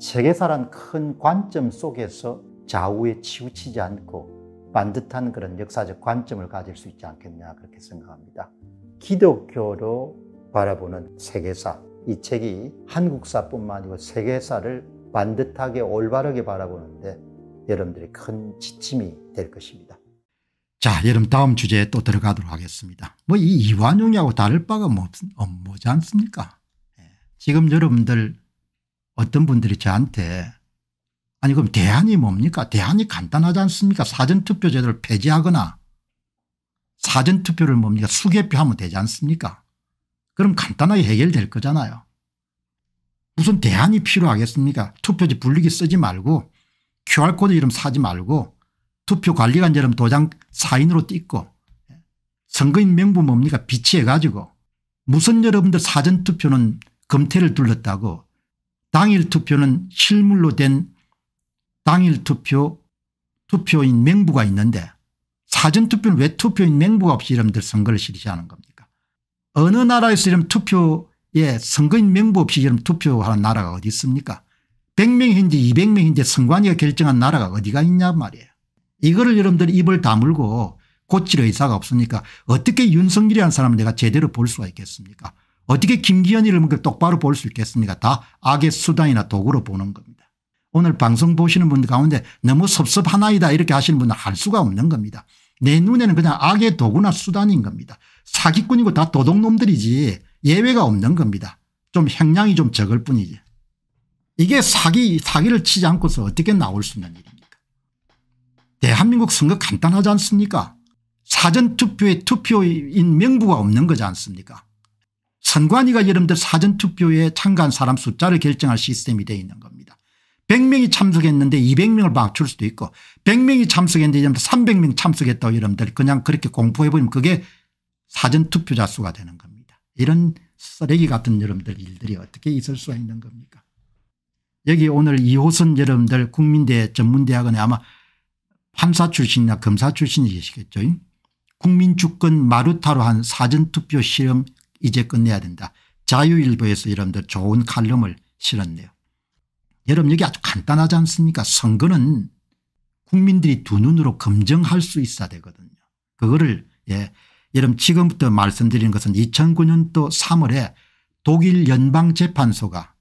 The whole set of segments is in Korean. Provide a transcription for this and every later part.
세계사란 큰 관점 속에서 좌우에 치우치지 않고 반듯한 그런 역사적 관점을 가질 수 있지 않겠냐 그렇게 생각합니다. 기독교로 바라보는 세계사 이 책이 한국사뿐만 아니고 세계사를 반듯하게 올바르게 바라보는데 여러분들이 큰 지침이 될 것입니다. 자 여러분 다음 주제에 또 들어가도록 하겠습니다. 뭐 이 이완용이하고 다를 바가 뭐, 뭐지 않습니까? 예. 지금 여러분들 어떤 분들이 저한테 아니 그럼 대안이 뭡니까 대안이 간단하지 않습니까 사전투표 제도를 폐지하거나 사전투표를 뭡니까 수개표하면 되지 않습니까 그럼 간단하게 해결될 거잖아요 무슨 대안이 필요하겠습니까 투표지 분리기 쓰지 말고 QR코드 이름 사지 말고 투표관리관 이름 도장 사인으로 띄고 선거인 명부 뭡니까 비치해 가지고 무슨 여러분들 사전투표는 검태를 둘렀다고 당일 투표는 실물로 된 당일 투표 투표인 명부가 있는데 사전투표는 왜 투표인 명부가 없이 여러분들 선거를 실시하는 겁니까 어느 나라에서 이런 투표에 선거인 명부 없이 이런 투표하는 나라가 어디 있습니까 100명인지 200명인지 선관위가 결정한 나라가 어디가 있냐 말이에요 이거를 여러분들 입을 다물고 고칠 의사가 없으니까 어떻게 윤석열이라는 사람을 내가 제대로 볼 수가 있겠습니까 어떻게 김기현이를 그 똑바로 볼 수 있겠습니까 다 악의 수단이나 도구로 보는 겁니다. 오늘 방송 보시는 분들 가운데 너무 섭섭하나이다 이렇게 하시는 분은 할 수가 없는 겁니다. 내 눈에는 그냥 악의 도구나 수단인 겁니다. 사기꾼이고 다 도둑놈들이지 예외가 없는 겁니다. 좀 형량이 좀 적을 뿐이지. 이게 사기 사기를 치지 않고서 어떻게 나올 수 있는 일입니까 대한민국 선거 간단하지 않습니까 사전투표에 투표인 명부가 없는 거지 않습니까 선관위가 여러분들 사전투표에 참가한 사람 숫자를 결정할 시스템이 되어 있는 겁니다. 100명이 참석했는데 200명을 맞출 수도 있고 100명이 참석했는데 300명 참석했다고 여러분들 그냥 그렇게 공포해버리면 그게 사전투표자 수가 되는 겁니다. 이런 쓰레기 같은 여러분들 일들이 어떻게 있을 수가 있는 겁니까 여기 오늘 이호선 여러분들 국민대 전문대학원에 아마 판사 출신이나 검사 출신이 계시겠죠. 국민주권 마루타로 한 사전투표 실험 이제 끝내야 된다. 자유일보에서 여러분들 좋은 칼럼을 실었네요. 여러분 여기 아주 간단하지 않습니까 선거는 국민들이 두 눈으로 검증할 수 있어야 되거든요. 그거를 예, 여러분 지금부터 말씀드리는 것은 2009년도 3월에 독일 연방재판소가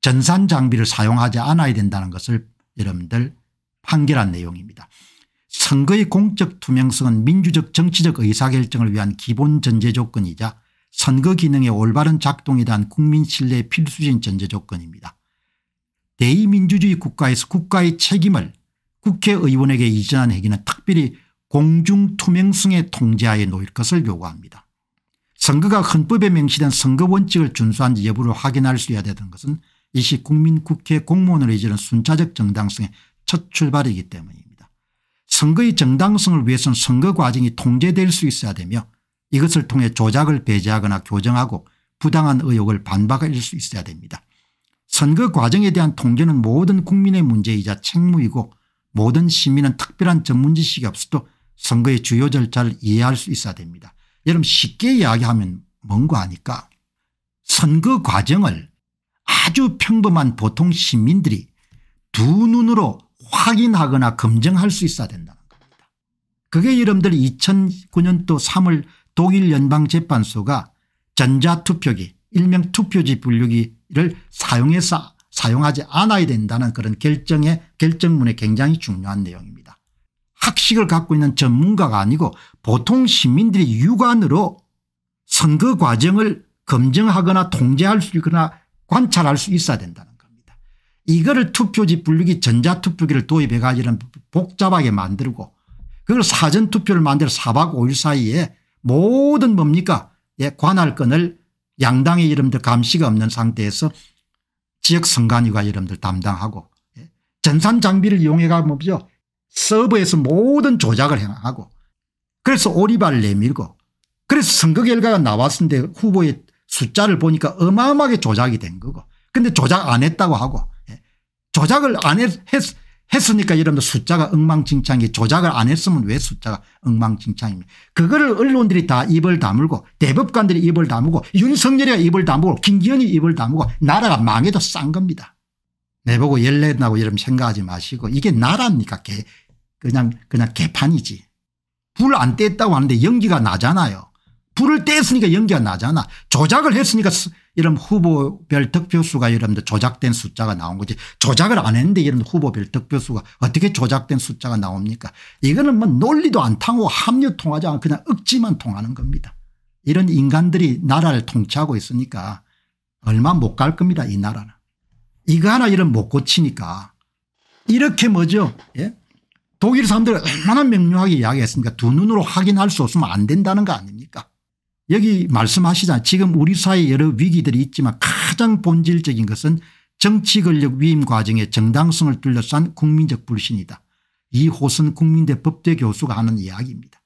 전산 장비를 사용하지 않아야 된다는 것을 여러분들 판결한 내용입니다. 선거의 공적 투명성은 민주적 정치적 의사결정을 위한 기본 전제 조건이자 선거 기능의 올바른 작동에 대한 국민 신뢰의 필수적인 전제 조건입니다. 대의민주주의 국가에서 국가의 책임을 국회의원에게 이전한 행위는 특별히 공중투명성의 통제하에 놓일 것을 요구합니다. 선거가 헌법에 명시된 선거 원칙을 준수한 지 여부를 확인할 수 있어야 되는 것은 이 시 국민 국회 공무원으로 이지는 순차적 정당성의 첫 출발이기 때문입니다. 선거의 정당성을 위해서는 선거 과정이 통제될 수 있어야 되며 이것을 통해 조작을 배제하거나 교정하고 부당한 의혹을 반박할 수 있어야 됩니다. 선거 과정에 대한 통제는 모든 국민의 문제이자 책무이고 모든 시민은 특별한 전문 지식이 없어도 선거의 주요 절차를 이해할 수 있어야 됩니다. 여러분 쉽게 이야기하면 뭔거 아니까 선거 과정을 아주 평범한 보통 시민들이 두 눈으로 확인하거나 검증할 수 있어야 된다는 겁니다. 그게 여러분들 2009년도 3월 독일 연방재판소가 전자투표기 일명 투표지 분류기를 사용해서 사용하지 않아야 된다는 그런 결정의 결정문에 굉장히 중요한 내용입니다. 학식을 갖고 있는 전문가가 아니고 보통 시민들이 육안으로 선거 과정을 검증하거나 통제할 수 있거나 관찰할 수 있어야 된다는 겁니다. 이거를 투표지 분류기 전자투표기를 도입해 가지고는 복잡하게 만들고 그걸 사전투표를 만들어 4박 5일 사이에 모든 뭡니까 예, 관할권을 양당의 이름들 감시가 없는 상태에서 지역 선관위가 이름들 담당하고 예. 전산 장비를 이용해가 뭐죠 서버에서 모든 조작을 행하고 그래서 오리발 내밀고 그래서 선거 결과가 나왔는데 후보의 숫자를 보니까 어마어마하게 조작이 된 거고 근데 조작 안 했다고 하고 예. 조작을 안 했, 했 했으니까 여러분들 숫자가 엉망진창이 조작을 안 했으면 왜 숫자가 엉망진창입니까 그거를 언론들이 다 입을 다물고 대법관들이 입을 다물고 윤석열이가 입을 다물고 김기현이 입을 다물고 나라가 망해도 싼 겁니다. 내보고 열내나고 이런 생각하지 마시고 이게 나라입니까 개 그냥 그냥 개판이지. 불 안 뗐다고 하는데 연기가 나잖아요. 불을 뗐으니까 연기가 나잖아. 조작을 했으니까 이런 후보별 득표수가 여러분들 조작된 숫자가 나온 거지 조작을 안 했는데 이런 후보별 득표수가 어떻게 조작된 숫자가 나옵니까 이거는 뭐 논리도 안 타고 합류 통하지 않고 그냥 억지만 통하는 겁니다. 이런 인간들이 나라를 통치하고 있으니까 얼마 못 갈 겁니다 이 나라는. 이거 하나 이런 못 고치니까 이렇게 뭐죠 예? 독일 사람들 얼마나 명료하게 이야기했습니까 두 눈으로 확인할 수 없으면 안 된다는 거 아닙니까 여기 말씀하시자 지금 우리 사회 여러 위기들이 있지만 가장 본질적인 것은 정치 권력 위임 과정의 정당성을 둘러싼 국민적 불신이다. 이호선 국민대 법대 교수가 하는 이야기입니다.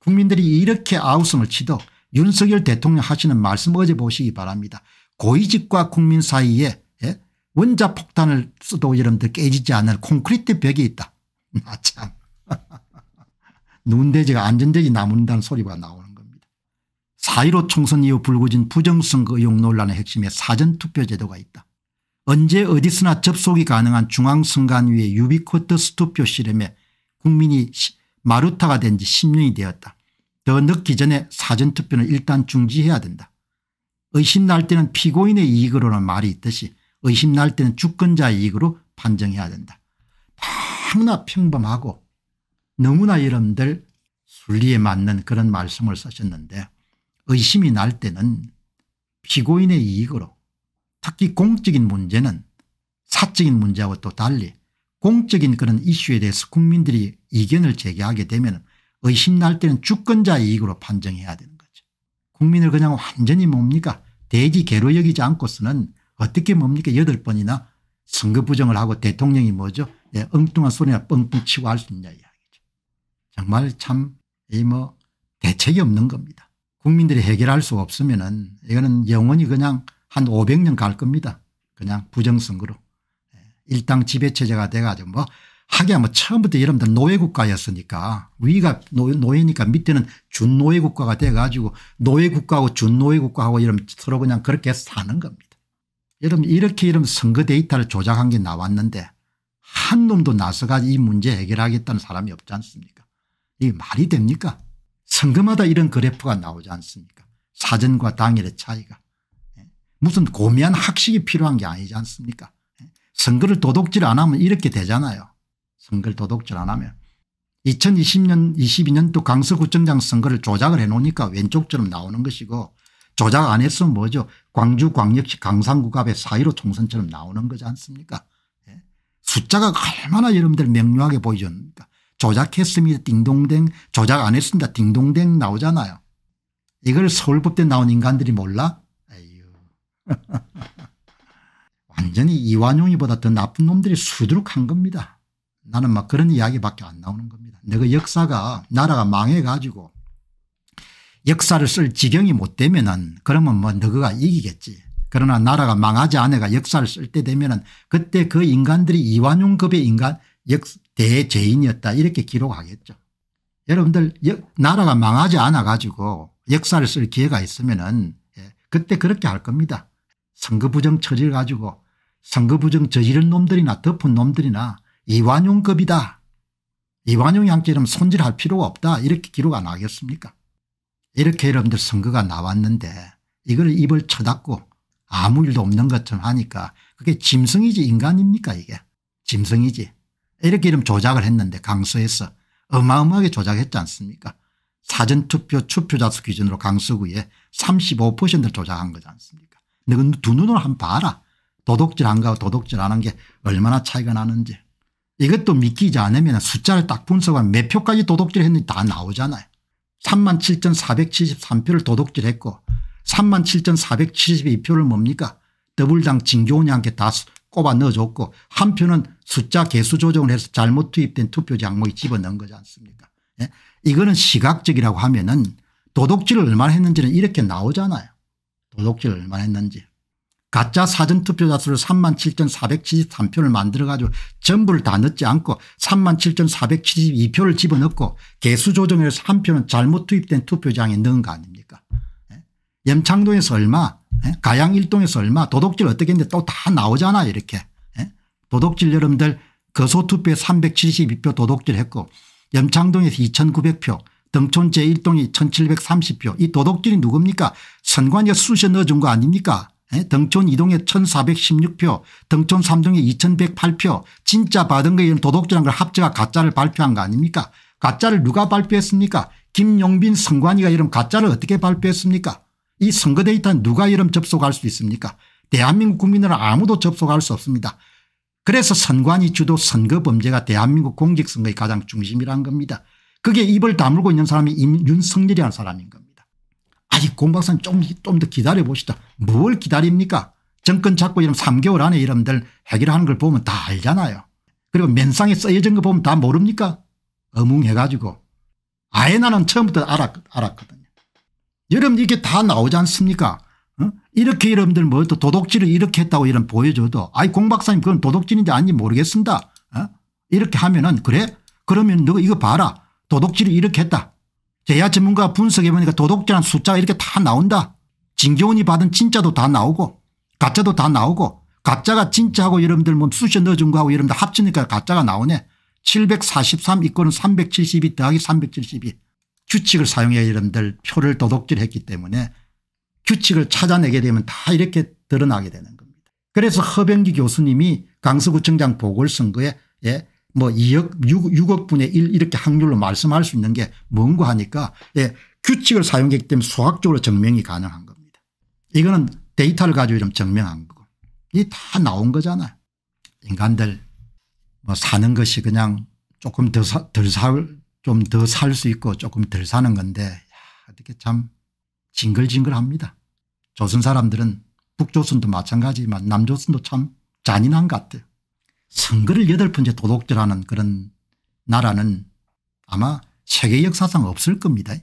국민들이 이렇게 아우성을 치도 윤석열 대통령 하시는 말씀 어제 보시기 바랍니다. 고위직과 국민 사이에 예? 원자폭탄을 써도 여러분들 깨지지 않을 콘크리트 벽이 있다. 아 참. 눈대지가 안전대지 남는다는 소리가 나오는 4.15 총선 이후 불거진 부정선거 의혹 논란의 핵심에 사전투표 제도가 있다. 언제 어디서나 접속이 가능한 중앙선관위의 유비쿼터스 투표 실험에 국민이 마루타가 된 지 10년이 되었다. 더 늦기 전에 사전투표는 일단 중지해야 된다. 의심날 때는 피고인의 이익으로는 말이 있듯이 의심날 때는 주권자의 이익으로 판정해야 된다. 너무나 평범하고 너무나 여러분들 순리에 맞는 그런 말씀을 쓰셨는데 의심이 날 때는 피고인의 이익으로 특히 공적인 문제는 사적인 문제하고 또 달리 공적인 그런 이슈에 대해서 국민들이 이견을 제기하게 되면 의심 날 때는 주권자 이익으로 판정해야 되는 거죠. 국민을 그냥 완전히 뭡니까 대기 개로 여기지 않고서는 어떻게 뭡니까 여덟 번이나 선거 부정을 하고 대통령이 뭐죠 예, 엉뚱한 소리나 뻥뻥 치고 할 수 있냐 이야기죠. 정말 참이뭐 대책이 없는 겁니다. 국민들이 해결할 수 없으면은 이거는 영원히 그냥 한 500년 갈 겁니다. 그냥 부정선거로. 예, 일당 지배체제가 돼가지고 뭐 하기야 뭐 처음부터 여러분들 노예국가였으니까 위가 노예니까 밑에는 준노예국가가 돼가지고 노예국가하고 준노예국가하고 이런 서로 그냥 그렇게 사는 겁니다. 여러분 이렇게 이런 선거 데이터를 조작한 게 나왔는데 한 놈도 나서가지이 문제 해결하겠다는 사람이 없지 않습니까 이게 말이 됩니까 선거마다 이런 그래프가 나오지 않습니까 사전과 당일의 차이가 예. 무슨 고미한 학식이 필요한 게 아니지 않습니까 예. 선거를 도둑질 안 하면 이렇게 되잖아요 선거를 도둑질 안 하면 2020년 22년도 강서구청장 선거를 조작을 해놓으니까 왼쪽처럼 나오는 것이고 조작 안 했으면 뭐죠 광주광역시 강산구갑의 사1로 총선처럼 나오는 거지 않습니까 예. 숫자가 얼마나 여러분들 명료하게 보이셨습니까 조작했습니다. 띵동댕 조작 안 했습니다. 띵동댕 나오잖아요. 이걸 서울법대 나온 인간들이 몰라? 에휴. 완전히 이완용이보다 더 나쁜 놈들이 수두룩한 겁니다. 나는 막 그런 이야기밖에 안 나오는 겁니다. 내가 역사가 나라가 망해가지고 역사를 쓸 지경이 못 되면은 그러면 뭐 너가 이기겠지. 그러나 나라가 망하지 않아가 역사를 쓸 때 되면은 그때 그 인간들이 이완용급의 인간 역, 대죄인이었다 이렇게 기록하겠죠. 여러분들 역, 나라가 망하지 않아 가지고 역사를 쓸 기회가 있으면 은 예, 그때 그렇게 할 겁니다. 선거부정 처질 가지고 선거부정 저지른 놈들이나 덮은 놈들이나 이완용급이다. 이완용 양처럼 손질할 필요가 없다 이렇게 기록 안 하겠습니까 이렇게 여러분들 선거가 나왔는데 이걸 입을 쳐닫고 아무 일도 없는 것처럼 하니까 그게 짐승이지 인간입니까 이게 짐승이지 이렇게 이름 조작을 했는데 강서에서 어마어마하게 조작했지 않습니까 사전투표 투표자수 기준으로 강서구에 35%를 조작한 거지 않습니까 너는 두 눈으로 한번 봐라 도덕질한 거하고 도덕질하는게 얼마나 차이가 나는지 이것도 믿기지 않으면 숫자를 딱 분석하면 몇 표까지 도덕질했는지다 나오잖아요 37,473표를 도덕질했고 37,472표를 뭡니까 더블당 진교훈이 함께 다 꼽아 넣어줬고 한표는 숫자 개수 조정을 해서 잘못 투입된 투표장 항목이 집어넣은 거지 않습니까 예? 이거는 시각적이라고 하면 은도덕질을 얼마나 했는지는 이렇게 나오잖아요. 도덕질을 얼마나 했는지. 가짜 사전투표자 수를 37,473표를 만들어 가지고 전부를 다 넣지 않고 37,472표를 집어넣고 개수 조정해서 한 표는 잘못 투입된 투표장에 넣은 거 아닙니까 염창동에서 얼마 예? 가양 일동에서 얼마 도덕질 어떻게 했는데 또 다 나오잖아 이렇게 예? 도덕질 여러분들 거소투표에 372표 도덕질 했고 염창동에서 2900표 등촌 제1동이 1730표 이 도덕질이 누굽니까 선관위가 수시 넣어준 거 아닙니까 예? 등촌 2동에 1416표 등촌 3동에 2108표 진짜 받은 거에 도덕질한 걸 합쳐가 가짜를 발표한 거 아닙니까 가짜를 누가 발표했습니까 김용빈 선관위가 이런 가짜를 어떻게 발표했습니까 이 선거 데이터는 누가 이름 접속할 수 있습니까 대한민국 국민은 아무도 접속할 수 없습니다. 그래서 선관위 주도 선거 범죄가 대한민국 공직선거의 가장 중심이라는 겁니다. 그게 입을 다물고 있는 사람이 윤석열이라는 사람인 겁니다. 아직공 박사님 좀좀 더 기다려 봅시다. 뭘 기다립니까 정권 잡고 이런 3개월 안에 이런들 해결하는 걸 보면 다 알잖아요. 그리고 면상에 써여진 거 보면 다 모릅니까 어뭉해가지고 아예 나는 처음부터 알았, 알았거든. 요 여러분 이게 다 나오지 않습니까 어? 이렇게 여러분들 뭐또 도덕질을 이렇게 했다고 이런 보여줘도 아이 공 박사님 그건 도덕질인지 아닌지 모르겠습니다 어? 이렇게 하면은 그래 그러면 너 이거 봐라 도덕질을 이렇게 했다 제야 전문가 분석해 보니까 도덕질한 숫자가 이렇게 다 나온다 진교훈이 받은 진짜도 다 나오고 가짜도 다 나오고 가짜가 진짜하고 여러분들 뭐 수시 넣어준 거하고 여러분들 합치니까 가짜가 나오네 743 이거는 372 더하기 372 규칙을 사용해야 이런들 표를 도둑질했기 때문에 규칙을 찾아내게 되면 다 이렇게 드러나게 되는 겁니다. 그래서 허병기 교수님이 강서구청장 보궐선거에 예, 뭐 2억 6, 억분의1 이렇게 확률로 말씀할 수 있는 게 뭔고 하니까 예, 규칙을 사용했기 때문에 수학적으로 증명이 가능한 겁니다. 이거는 데이터를 가지고 좀 증명한 거고 이게 다 나온 거잖아요. 인간들 뭐 사는 것이 그냥 조금 덜, 사, 덜 살, 좀더살수 있고 조금 덜 사는 건데 야, 어떻게 참 징글징글합니다. 조선 사람들은 북조선도 마찬가지지만 남조선도 참 잔인한 것 같아요. 선거를 여덟 번째 도둑질하는 그런 나라는 아마 세계 역사상 없을 겁니다.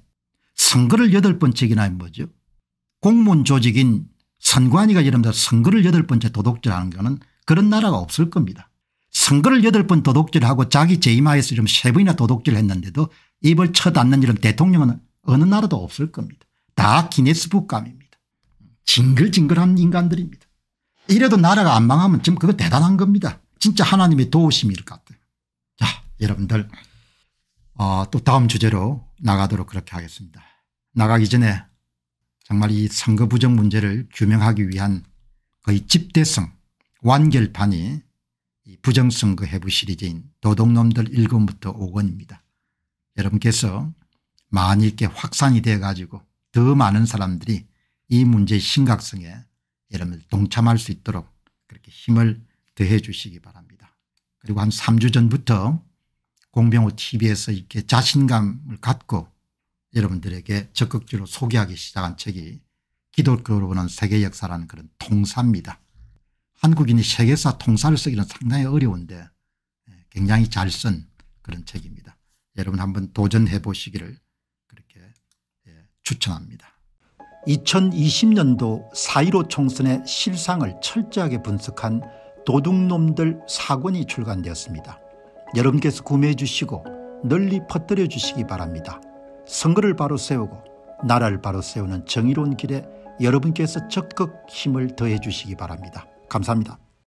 선거를 여덟 번째기나 뭐죠 공무원 조직인 선관위가 이름대 선거를 여덟 번째 도둑질하는 거는 그런 나라가 없을 겁니다. 선거를 8번 도둑질하고 자기 재임하에서 지금 세번이나 도둑질 했는데도 입을 쳐닫는 이런 대통령은 어느 나라도 없을 겁니다. 다 기네스북감입니다. 징글징글한 인간들입니다. 이래도 나라가 안 망하면 지금 그거 대단한 겁니다. 진짜 하나님의 도우심일 것 같아요. 자 여러분들 어, 또 다음 주제로 나가도록 그렇게 하겠습니다. 나가기 전에 정말 이 선거 부정 문제를 규명하기 위한 거의 집대성 완결판이 이 부정선거 해부 시리즈인 도둑놈들 1권부터 5권입니다. 여러분께서 많이 이렇게 확산이 되 가지고 더 많은 사람들이 이 문제의 심각성에 여러분 동참할 수 있도록 그렇게 힘을 더해 주시기 바랍니다. 그리고 한 3주 전부터 공병호 tv에서 이렇게 자신감을 갖고 여러분들에게 적극적으로 소개하기 시작한 책이 기독교로 보는 세계 역사라는 그런 통사입니다. 한국인이 세계사 통사를 쓰기는 상당히 어려운데 예, 굉장히 잘 쓴 그런 책입니다. 여러분 한번 도전해 보시기를 그렇게 예, 추천합니다. 2020년도 4.15 총선의 실상을 철저하게 분석한 도둑놈들 사권이 출간되었습니다. 여러분께서 구매해 주시고 널리 퍼뜨려 주시기 바랍니다. 선거를 바로 세우고 나라를 바로 세우는 정의로운 길에 여러분께서 적극 힘을 더해 주시기 바랍니다. 감사합니다.